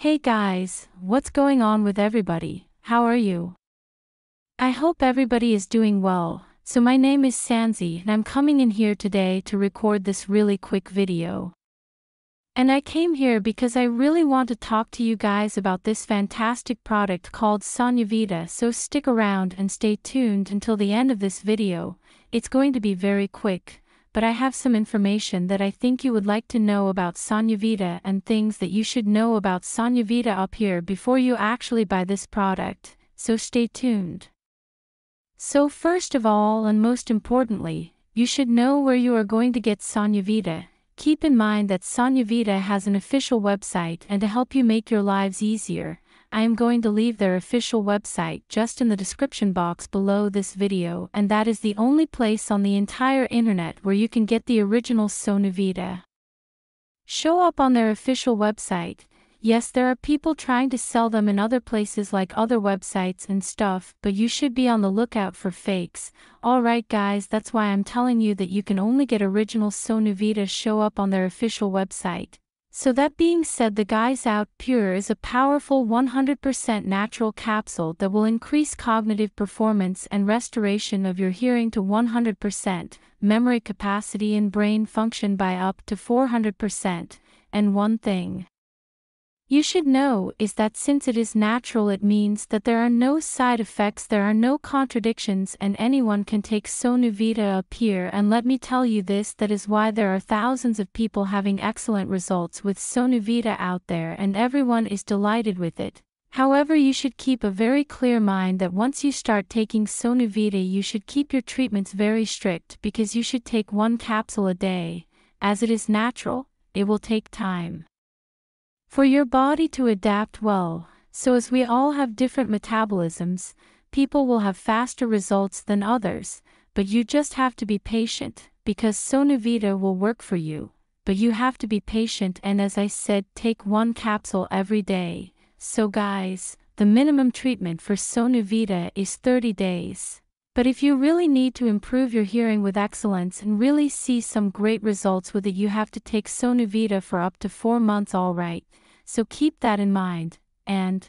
Hey guys, what's going on with everybody? How are you? I hope everybody is doing well. So my name is Sanzi and I'm coming in here today to record this really quick video. And I came here because I really want to talk to you guys about this fantastic product called Sanyavita so stick around and stay tuned until the end of this video, it's going to be very quick, but I have some information that I think you would like to know about Sanyavita and things that you should know about Sanyavita up here before you actually buy this product, so stay tuned. So first of all and most importantly, you should know where you are going to get Sanyavita. Keep in mind that Sanyavita has an official website and to help you make your lives easier, I am going to leave their official website just in the description box below this video and that is the only place on the entire internet where you can get the original Sonavita. Show up on their official website. Yes, there are people trying to sell them in other places like other websites and stuff, but you should be on the lookout for fakes. Alright guys, that's why I'm telling you that you can only get original Sonavita show up on their official website. So that being said the Guys Out Pure is a powerful 100% natural capsule that will increase cognitive performance and restoration of your hearing to 100%, memory capacity and brain function by up to 400%, and one thing. You should know is that since it is natural it means that there are no side effects there are no contradictions and anyone can take Sonuvita up here and let me tell you this that is why there are thousands of people having excellent results with Sonuvita out there and everyone is delighted with it. However you should keep a very clear mind that once you start taking Sonuvita you should keep your treatments very strict because you should take one capsule a day, as it is natural, it will take time. For your body to adapt well, so as we all have different metabolisms, people will have faster results than others, but you just have to be patient, because Sonavita will work for you. But you have to be patient and as I said, take one capsule every day. So guys, the minimum treatment for Sonavita is 30 days. But if you really need to improve your hearing with excellence and really see some great results with it, you have to take Sonuvita for up to 4 months, alright, so keep that in mind. And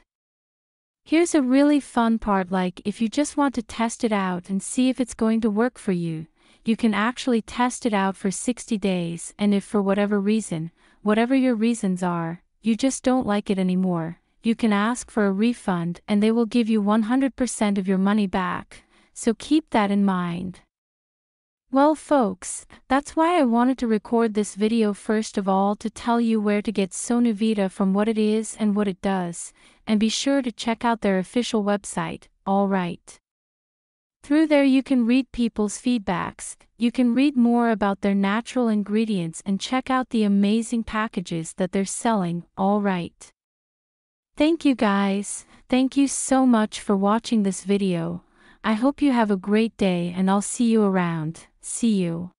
here's a really fun part like, if you just want to test it out and see if it's going to work for you, you can actually test it out for 60 days, and if for whatever reason, whatever your reasons are, you just don't like it anymore, you can ask for a refund and they will give you 100% of your money back so keep that in mind. Well folks, that's why I wanted to record this video first of all to tell you where to get Sonuvita, from what it is and what it does, and be sure to check out their official website, alright. Through there you can read people's feedbacks, you can read more about their natural ingredients and check out the amazing packages that they're selling, alright. Thank you guys, thank you so much for watching this video, I hope you have a great day and I'll see you around. See you.